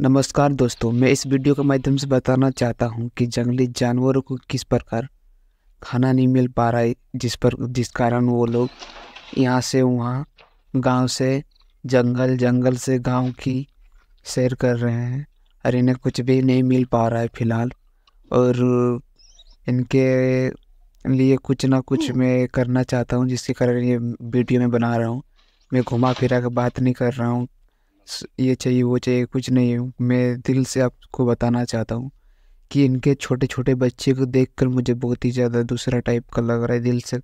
नमस्कार दोस्तों मैं इस वीडियो के माध्यम से बताना चाहता हूं कि जंगली जानवरों को किस प्रकार खाना नहीं मिल पा रहा है जिस पर जिस कारण वो लोग यहाँ से वहाँ गांव से जंगल जंगल से गांव की सैर कर रहे हैं और इन्हें कुछ भी नहीं मिल पा रहा है फिलहाल और इनके लिए कुछ ना कुछ हम्म। मैं करना चाहता हूँ जिसके कारण ये वीडियो में बना रहा हूँ मैं घुमा फिरा के बात नहीं कर रहा हूँ ये चाहिए वो चाहिए कुछ नहीं है मैं दिल से आपको बताना चाहता हूँ कि इनके छोटे छोटे बच्चे को देखकर मुझे बहुत ही ज़्यादा दूसरा टाइप का लग रहा है दिल से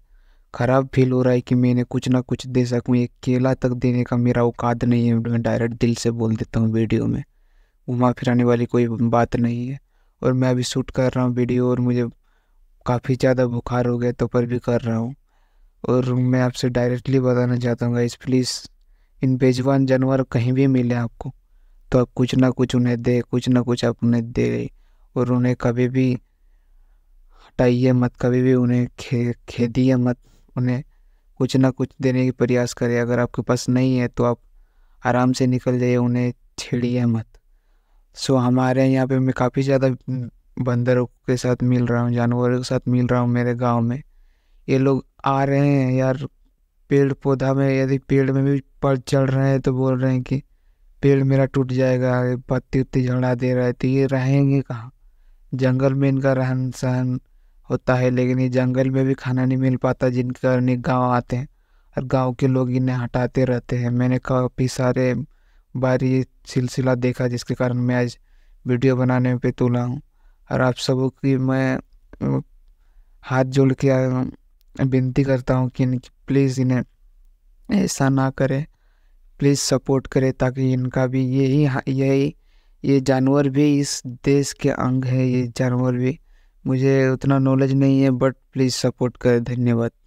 ख़राब फील हो रहा है कि मैंने कुछ ना कुछ दे सकूँ एक केला तक देने का मेरा औकात नहीं है मैं डायरेक्ट दिल से बोल देता हूँ वीडियो में घुमा फिराने वाली कोई बात नहीं है और मैं अभी शूट कर रहा हूँ वीडियो और मुझे काफ़ी ज़्यादा बुखार हो गया तो पर भी कर रहा हूँ और मैं आपसे डायरेक्टली बताना चाहता हूँ इस प्लीज़ इन बेजवान जानवर कहीं भी मिले आपको तो आप कुछ ना कुछ उन्हें दे कुछ ना कुछ आप उन्हें दे और उन्हें कभी भी हटाइए मत कभी भी उन्हें खे खेदिए मत उन्हें कुछ ना कुछ देने की प्रयास करें अगर आपके पास नहीं है तो आप आराम से निकल जाइए उन्हें छेड़िए मत सो हमारे यहाँ पे मैं काफ़ी ज़्यादा बंदरों के साथ मिल रहा हूँ जानवरों के साथ मिल रहा हूँ मेरे गांव में ये लोग आ रहे हैं यार पेड़ पौधा में यदि पेड़ में भी पर चढ़ रहे हैं तो बोल रहे हैं कि पेड़ मेरा टूट जाएगा पत्ती उत्ती झड़ा दे रहा है तो ये रहेंगे कहाँ जंगल में इनका रहन सहन होता है लेकिन ये जंगल में भी खाना नहीं मिल पाता जिनके कारण ये गाँव आते हैं और गांव के लोग इन्हें हटाते रहते हैं मैंने काफ़ी सारे बार ये सिलसिला देखा जिसके कारण मैं आज वीडियो बनाने पे तुला हूँ और आप सबों की मैं हाथ जोड़ के विनती करता हूँ कि इनकी प्लीज़ इन्हें ऐसा ना करें प्लीज़ सपोर्ट करें ताकि इनका भी यही यही ये जानवर भी इस देश के अंग है ये जानवर भी मुझे उतना नॉलेज नहीं है बट प्लीज़ सपोर्ट करें धन्यवाद